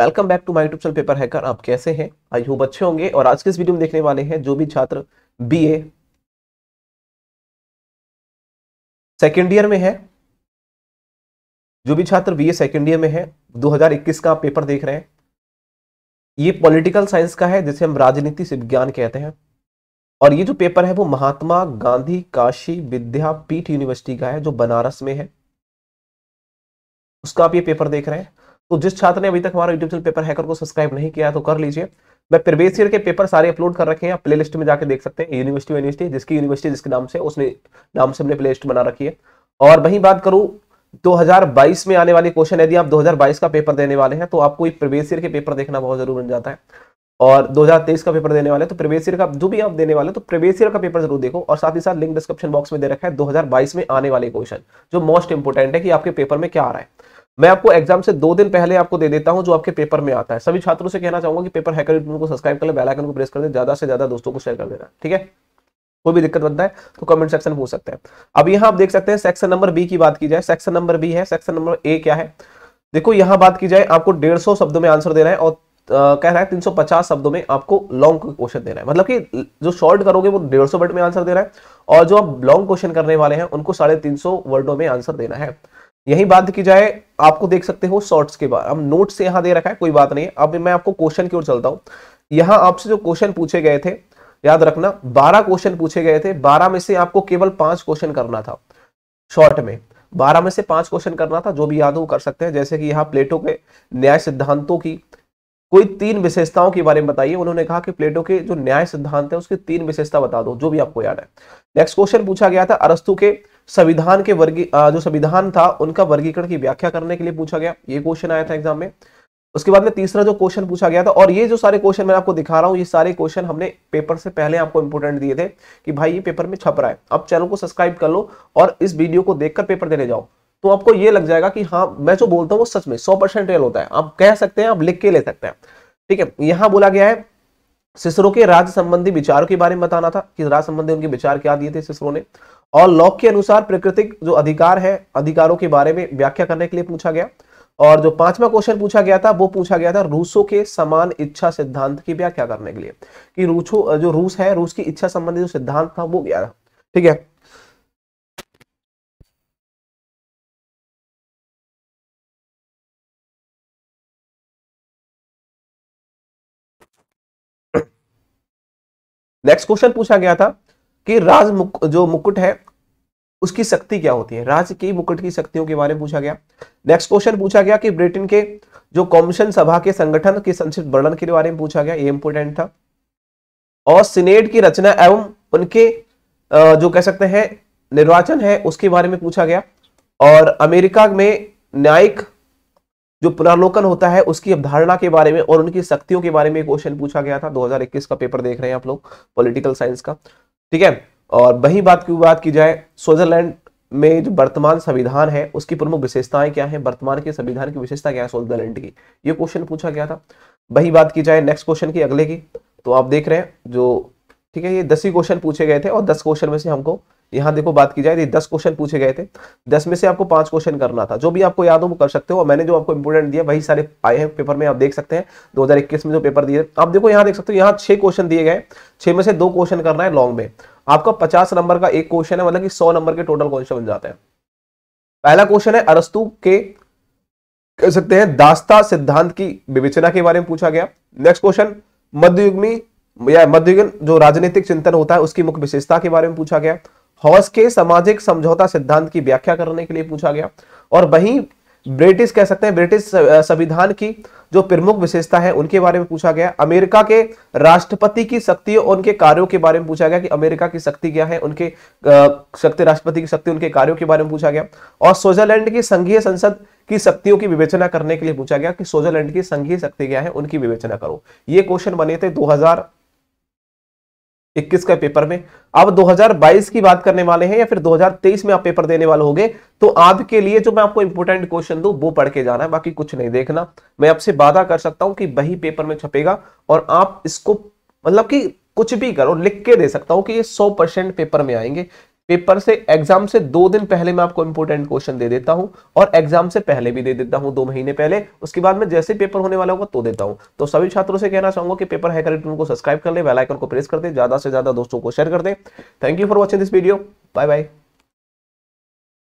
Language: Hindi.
welcome back to my YouTube channel paper hacker आप कैसे हैं आई होप अच्छे होंगे और आज के इस वीडियो में देखने वाले हैं जो भी छात्र बीए सेकंड ईयर में है जो भी छात्र बीए सेकंड ईयर में है 2021 का पेपर देख रहे हैं ये पॉलिटिकल साइंस का है जिसे हम राजनीति से विज्ञान कहते हैं और ये जो पेपर है वो महात्मा गांधी काशी विद्यापीठ यूनिवर्सिटी का है जो बनारस में है उसका आप ये पेपर देख रहे हैं तो जिस छात्र ने अभी तक हमारा यूट्यूब पेपर हैकर को सब्सक्राइब नहीं किया तो कर लीजिए मैं प्रवेश ईयर के पेपर सारे अपलोड कर रखे हैं आप लिस्ट में जाकर देख सकते हैं यूनिवर्सिटी यूनिवर्सिटी जिसकी यूनिवर्सिटी जिसके नाम से उसने नाम से हमने प्ले लिस्ट बना रखी है और वहीं बात करूँ 2022 में आने वाले क्वेश्चन यदि आप 2022 का पेपर देने वाले हैं तो आपको प्रवेश ईयर के पेपर देखना बहुत जरूर बन जाता है और 2023 का पेपर देने वाले तो प्रवेश ईयर का जो भी आप देने वाले तो प्रवेश ईयर का पेपर जरूर देखो और साथ ही साथ लिंक डिस्क्रिप्शन बॉक्स में दे रखा है 2022 में आने वाले क्वेश्चन जो मोस्ट इंपोर्टेंट है कि आपके पेपर में क्या आ रहा है मैं आपको एग्जाम से दो दिन पहले आपको दे देता हूं जो आपके पेपर में आता है सभी छात्रों से कहना चाहूंगा कि पेपर हैकर को सब्सक्राइब कर ले बेल आइकन को प्रेस कर दे ज्यादा से ज्यादा दोस्तों को शेयर कर देना ठीक है कोई भी दिक्कत बनता है तो कमेंट सेक्शन पूछ सकते हैं अब यहां आप देख सकते हैं सेक्शन नंबर बी की बात की जाए सेक्शन नंबर बी है सेक्शन नंबर ए क्या है देखो यहां बात की जाए आपको डेढ़ शब्दों में आंसर देना है और कह रहा है 350 शब्दों में आपको लॉन्ग क्वेश्चन देना है मतलब कि जो शॉर्ट करोगे वो डेढ़ वर्ड में आंसर दे रहा है और जो आप लॉन्ग क्वेश्चन करने वाले हैं उनको साढ़े तीन वर्डों में आंसर देना है यही बात की जाए आपको देख सकते हो शॉर्ट्स के बाद हम नोट से यहां दे रखा है कोई बात नहीं अब मैं आपको क्वेश्चन की ओर चलता हूं यहां आपसे जो क्वेश्चन पूछे गए थे याद रखना बारह क्वेश्चन पूछे गए थे बारह में से आपको केवल पांच क्वेश्चन करना था शॉर्ट में बारह में से पांच क्वेश्चन करना था जो भी याद हो कर सकते हैं जैसे कि यहाँ प्लेटो के न्याय सिद्धांतों की कोई तीन विशेषताओं के बारे में बताइए उन्होंने कहा कि प्लेटो के जो न्याय सिद्धांत है उसकी तीन विशेषता बता दो जो भी आपको याद है नेक्स्ट क्वेश्चन पूछा गया था अरस्तु के संविधान के वर्गी जो संविधान था उनका वर्गीकरण की व्याख्या करने के लिए पूछा गया ये क्वेश्चन आया था एग्जाम में उसके बाद में तीसरा जो क्वेश्चन पूछा गया था और ये जो सारे क्वेश्चन मैं आपको दिखा रहा हूँ ये सारे क्वेश्चन हमने पेपर से पहले आपको इंपोर्टेंट दिए थे कि भाई ये पेपर में छप रहा है आप चैनल को सब्सक्राइब कर लो और इस वीडियो को देखकर पेपर देने जाओ तो आपको ये लग जाएगा कि हाँ मैं जो बोलता हूँ वो सच में सौ परसेंट रियल होता है आप कह सकते हैं आप लिख के ले सकते हैं ठीक है यहाँ बोला गया है सिसरो के राज्य संबंधी विचारों के बारे में बताना था कि राज्य संबंधी उनके विचार क्या दिए थे सिसरो ने और लॉ के अनुसार प्राकृतिक जो अधिकार है अधिकारों के बारे में व्याख्या करने के लिए पूछा गया और जो पांचवा क्वेश्चन पूछा गया था वो पूछा गया था रूसों के समान इच्छा सिद्धांत की व्याख्या करने के लिए कि रूसो जो रूस है रूस की इच्छा संबंधी जो सिद्धांत था वो गया ठीक है नेक्स्ट क्वेश्चन पूछा गया था कि राज मुक, जो मुकुट है उसकी शक्ति क्या होती है राज की मुकुट की शक्तियों के बारे में पूछा गया नेक्स्ट क्वेश्चन पूछा गया कि ब्रिटेन के जो कॉमिशन सभा के संगठन के संक्षिप्त वर्णन के बारे में पूछा गया ये इंपोर्टेंट था और सीनेट की रचना एवं उनके जो कह सकते हैं निर्वाचन है उसके बारे में पूछा गया और अमेरिका में न्यायिक जो पुनर्लोकन होता है उसकी अवधारणा के बारे में और उनकी शक्तियों के बारे में क्वेश्चन पूछा गया था 2021 का पेपर देख रहे हैं आप लोग पॉलिटिकल साइंस का ठीक है और वही बात की बात की जाए स्विट्जरलैंड में जो वर्तमान संविधान है उसकी प्रमुख विशेषताएं क्या है वर्तमान के संविधान की विशेषता क्या है स्विट्जरलैंड की ये क्वेश्चन पूछा गया था वही बात की जाए नेक्स्ट क्वेश्चन की अगले की तो आप देख रहे हैं जो ठीक है ये दस ही क्वेश्चन पूछे गए थे और दस क्वेश्चन में से हमको यहाँ देखो बात की जाए तो दस क्वेश्चन पूछे गए थे दस में से आपको पांच क्वेश्चन करना था जो भी आपको याद हो वो कर सकते हो और मैंने जो आपको इंपोर्टेंट दिया वही सारे आए हैं पेपर में आप देख सकते हैं 2021 में जो पेपर दिए आप देखो यहाँ देख सकते हो यहाँ छह क्वेश्चन दिए गए छह में से दो क्वेश्चन करना है लॉन्ग में आपका पचास नंबर का एक क्वेश्चन है मतलब की सौ नंबर के टोटल क्वेश्चन बन जाते हैं पहला क्वेश्चन है अरस्तु के कह सकते हैं दास्ता सिद्धांत की विवेचना के बारे में पूछा गया नेक्स्ट क्वेश्चन मध्ययुग या मध्ययुगीन जो राजनीतिक चिंतन होता है उसकी मुख्य विशेषता के बारे में पूछा गया हॉस के सामाजिक समझौता सिद्धांत की व्याख्या करने के लिए पूछा गया और वही ब्रिटिश कह सकते हैं ब्रिटिश संविधान की जो प्रमुख विशेषता है उनके बारे में पूछा गया अमेरिका के राष्ट्रपति की शक्ति और उनके कार्यों के बारे में पूछा गया कि अमेरिका की शक्ति क्या है उनके शक्ति राष्ट्रपति की शक्ति उनके कार्यों के बारे में पूछा गया और स्विट्जरलैंड की संघीय संसद की शक्तियों की विवेचना करने के लिए पूछा गया कि स्विट्जरलैंड की संघीय शक्ति क्या है उनकी विवेचना करो ये क्वेश्चन बने थे दो इक्कीस का पेपर में आप 2022 की बात करने वाले हैं या फिर 2023 में आप पेपर देने वाले होंगे तो आपके लिए जो मैं आपको इंपोर्टेंट क्वेश्चन दू वो पढ़ के जाना है बाकी कुछ नहीं देखना मैं आपसे वादा कर सकता हूं कि वही पेपर में छपेगा और आप इसको मतलब कि कुछ भी करो लिख के दे सकता हूं कि ये 100 परसेंट पेपर में आएंगे पेपर से एग्जाम से दो दिन पहले मैं आपको इंपोर्टेंट क्वेश्चन दे देता हूं और एग्जाम से पहले भी दे देता हूं दो महीने पहले उसके बाद में जैसे पेपर होने वाला होगा तो देता हूं तो सभी छात्रों से कहना चाहूंगा कि पेपर है को सब्सक्राइब कर ले आइकन को प्रेस कर दे ज्यादा से ज्यादा दोस्तों को शेयर कर दे thank you for watching this video bye bye